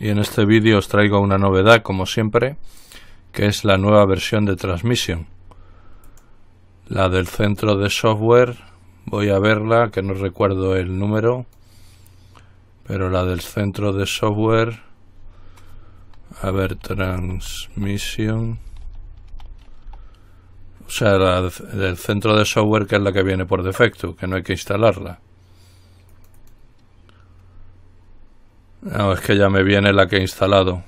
y en este vídeo os traigo una novedad como siempre que es la nueva versión de Transmission la del centro de software voy a verla que no recuerdo el número pero la del centro de software a ver Transmission o sea la del centro de software que es la que viene por defecto que no hay que instalarla No, es que ya me viene la que he instalado,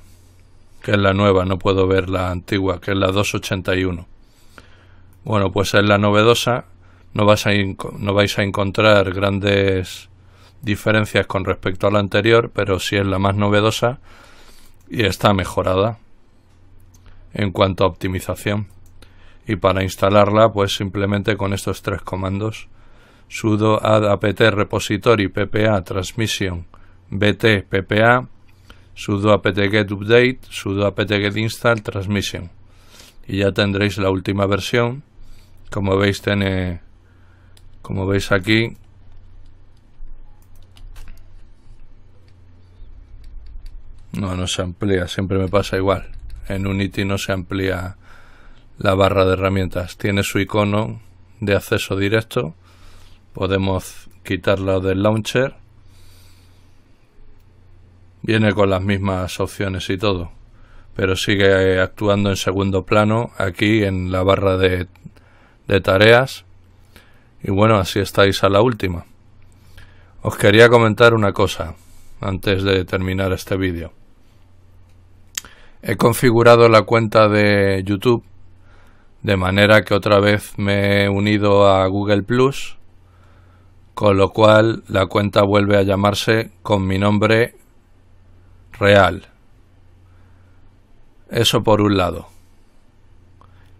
que es la nueva, no puedo ver la antigua, que es la 281. Bueno, pues es la novedosa, no, vas no vais a encontrar grandes diferencias con respecto a la anterior, pero sí es la más novedosa y está mejorada en cuanto a optimización. Y para instalarla, pues simplemente con estos tres comandos sudo add apt repository ppa transmission btppa sudo apt-get update, sudo apt-get install transmission. Y ya tendréis la última versión. Como veis, tiene, como veis aquí, No, no se amplía, siempre me pasa igual. En Unity no se amplía la barra de herramientas. Tiene su icono de acceso directo. Podemos quitarla del launcher viene con las mismas opciones y todo, pero sigue actuando en segundo plano aquí en la barra de, tareas. Y bueno, así estáis a la última. Os quería comentar una cosa antes de terminar este vídeo. He configurado la cuenta de YouTube de manera que otra vez me he unido a Google Plus, con lo cual la cuenta vuelve a llamarse con mi nombre real. Eso por un lado.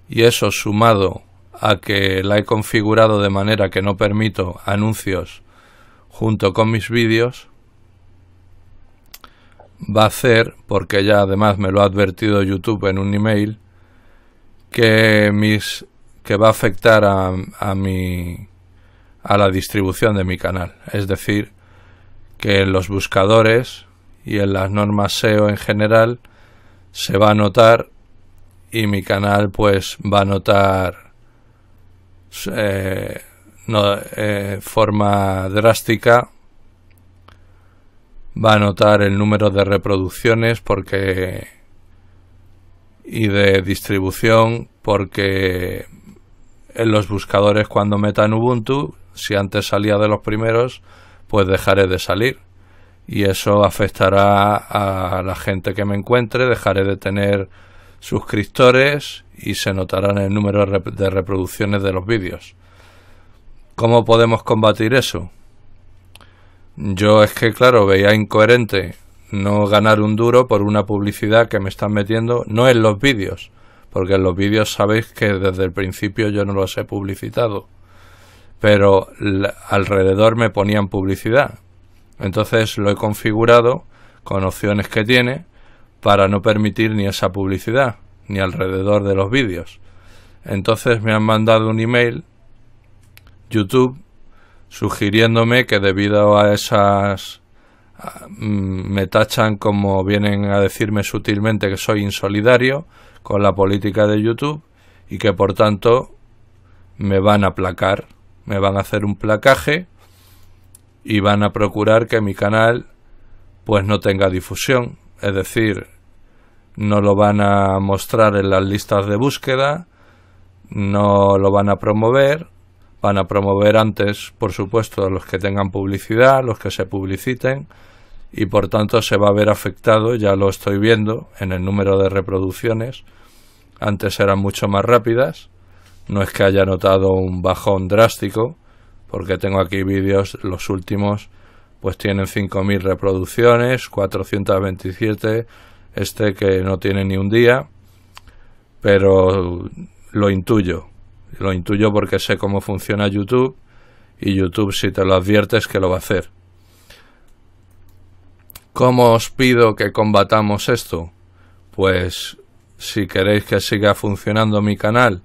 Y eso sumado a que la he configurado de manera que no permito anuncios junto con mis vídeos, va a hacer, porque ya además me lo ha advertido YouTube en un email, que mis que va a afectar a, a mi a la distribución de mi canal, es decir, que los buscadores y en las normas SEO en general se va a notar y mi canal pues va a notar eh, eh, forma drástica va a notar el número de reproducciones porque y de distribución porque en los buscadores cuando metan Ubuntu si antes salía de los primeros pues dejaré de salir y eso afectará a la gente que me encuentre, dejaré de tener suscriptores y se notarán el número de reproducciones de los vídeos. ¿Cómo podemos combatir eso? Yo es que, claro, veía incoherente no ganar un duro por una publicidad que me están metiendo, no en los vídeos, porque en los vídeos sabéis que desde el principio yo no los he publicitado, pero alrededor me ponían publicidad, entonces lo he configurado con opciones que tiene para no permitir ni esa publicidad, ni alrededor de los vídeos. Entonces me han mandado un email YouTube sugiriéndome que debido a esas mm, me tachan como vienen a decirme sutilmente que soy insolidario con la política de YouTube y que por tanto me van a placar, me van a hacer un placaje y van a procurar que mi canal pues no tenga difusión, es decir, no lo van a mostrar en las listas de búsqueda, no lo van a promover, van a promover antes, por supuesto, los que tengan publicidad, los que se publiciten y por tanto se va a ver afectado, ya lo estoy viendo en el número de reproducciones, antes eran mucho más rápidas, no es que haya notado un bajón drástico, porque tengo aquí vídeos, los últimos, pues tienen 5.000 reproducciones, 427, este que no tiene ni un día, pero lo intuyo, lo intuyo porque sé cómo funciona YouTube y YouTube si te lo adviertes que lo va a hacer. ¿Cómo os pido que combatamos esto? Pues si queréis que siga funcionando mi canal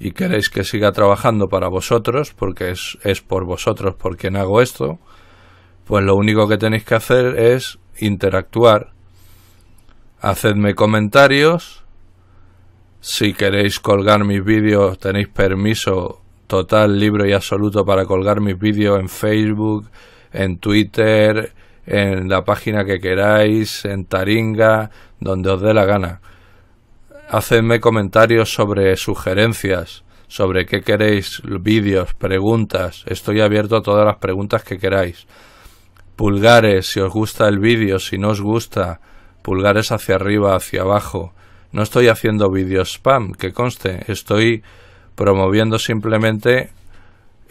y queréis que siga trabajando para vosotros, porque es, por vosotros por quien hago esto, pues lo único que tenéis que hacer es interactuar. Hacedme comentarios. Si queréis colgar mis vídeos, tenéis permiso total, libre y absoluto para colgar mis vídeos en Facebook, en Twitter, en la página que queráis, en Taringa, donde os dé la gana. Hacedme comentarios sobre sugerencias, sobre qué queréis, vídeos, preguntas. Estoy abierto a todas las preguntas que queráis. Pulgares, si os gusta el vídeo, si no os gusta, pulgares hacia arriba, hacia abajo. No estoy haciendo vídeos spam, que conste, estoy promoviendo simplemente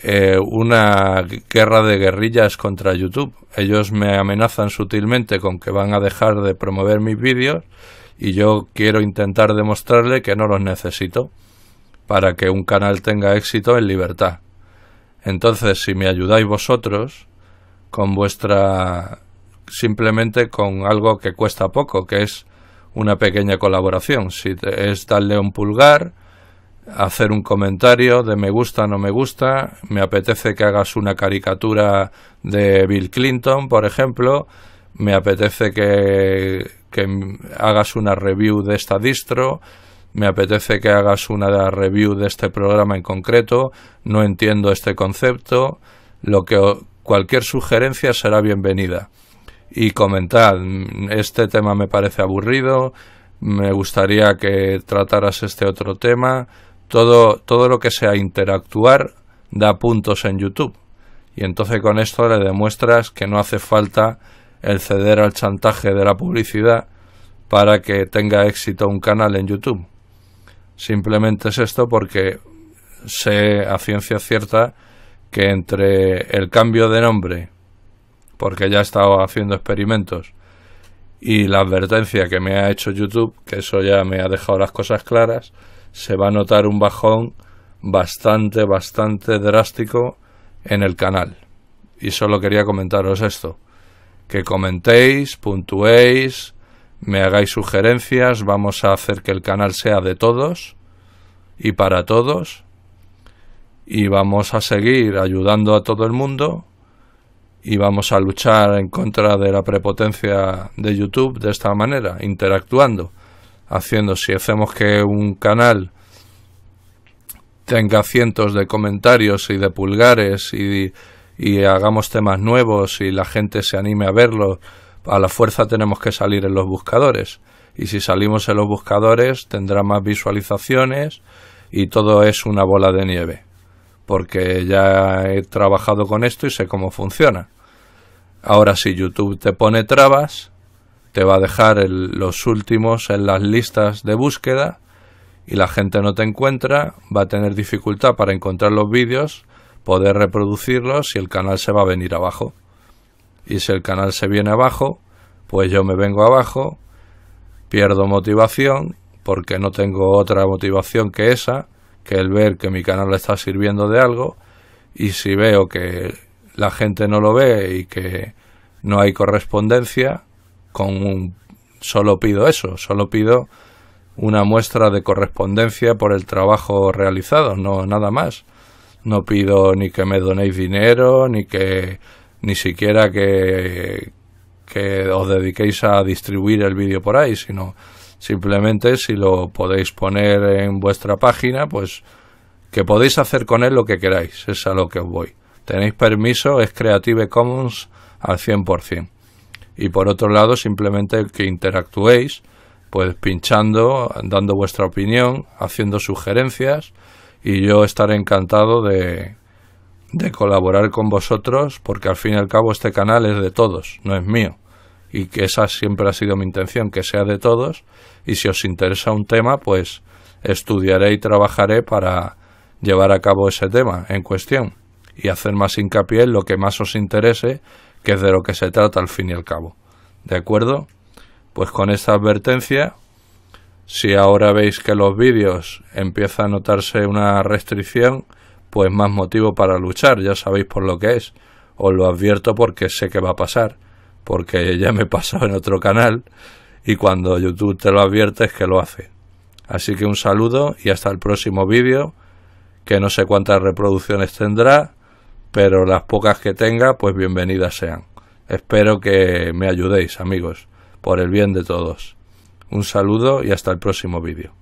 eh, una guerra de guerrillas contra YouTube. Ellos me amenazan sutilmente con que van a dejar de promover mis vídeos y yo quiero intentar demostrarle que no los necesito para que un canal tenga éxito en libertad. Entonces, si me ayudáis vosotros con vuestra simplemente con algo que cuesta poco, que es una pequeña colaboración, si es darle un pulgar, hacer un comentario de me gusta, no me gusta, me apetece que hagas una caricatura de Bill Clinton, por ejemplo, me apetece que que hagas una review de esta distro, me apetece que hagas una review de este programa en concreto, no entiendo este concepto, lo que cualquier sugerencia será bienvenida. Y comentad, este tema me parece aburrido, me gustaría que trataras este otro tema, todo, todo lo que sea interactuar da puntos en YouTube. Y entonces con esto le demuestras que no hace falta el ceder al chantaje de la publicidad para que tenga éxito un canal en YouTube. Simplemente es esto porque sé a ciencia cierta que entre el cambio de nombre, porque ya he estado haciendo experimentos, y la advertencia que me ha hecho YouTube, que eso ya me ha dejado las cosas claras, se va a notar un bajón bastante, bastante drástico en el canal. Y solo quería comentaros esto que comentéis, puntuéis, me hagáis sugerencias, vamos a hacer que el canal sea de todos y para todos y vamos a seguir ayudando a todo el mundo y vamos a luchar en contra de la prepotencia de YouTube de esta manera, interactuando, haciendo si hacemos que un canal tenga cientos de comentarios y de pulgares y y hagamos temas nuevos y la gente se anime a verlos, a la fuerza tenemos que salir en los buscadores. Y si salimos en los buscadores tendrá más visualizaciones y todo es una bola de nieve. Porque ya he trabajado con esto y sé cómo funciona. Ahora si YouTube te pone trabas, te va a dejar los últimos en las listas de búsqueda y la gente no te encuentra, va a tener dificultad para encontrar los vídeos poder reproducirlo si el canal se va a venir abajo. Y si el canal se viene abajo, pues yo me vengo abajo, pierdo motivación, porque no tengo otra motivación que esa, que el ver que mi canal está sirviendo de algo, y si veo que la gente no lo ve y que no hay correspondencia, con solo pido eso, solo pido una muestra de correspondencia por el trabajo realizado, no nada más no pido ni que me donéis dinero, ni que ni siquiera que, que os dediquéis a distribuir el vídeo por ahí, sino simplemente si lo podéis poner en vuestra página, pues que podéis hacer con él lo que queráis, es a lo que os voy. Tenéis permiso, es Creative Commons al 100%. Y por otro lado, simplemente que interactuéis, pues pinchando, dando vuestra opinión, haciendo sugerencias, y yo estaré encantado de, de colaborar con vosotros porque al fin y al cabo este canal es de todos, no es mío. Y que esa siempre ha sido mi intención, que sea de todos. Y si os interesa un tema, pues estudiaré y trabajaré para llevar a cabo ese tema en cuestión y hacer más hincapié en lo que más os interese, que es de lo que se trata al fin y al cabo. ¿De acuerdo? Pues con esta advertencia si ahora veis que los vídeos empieza a notarse una restricción, pues más motivo para luchar, ya sabéis por lo que es. Os lo advierto porque sé que va a pasar, porque ya me he pasado en otro canal y cuando YouTube te lo advierte es que lo hace. Así que un saludo y hasta el próximo vídeo, que no sé cuántas reproducciones tendrá, pero las pocas que tenga, pues bienvenidas sean. Espero que me ayudéis, amigos, por el bien de todos. Un saludo y hasta el próximo vídeo.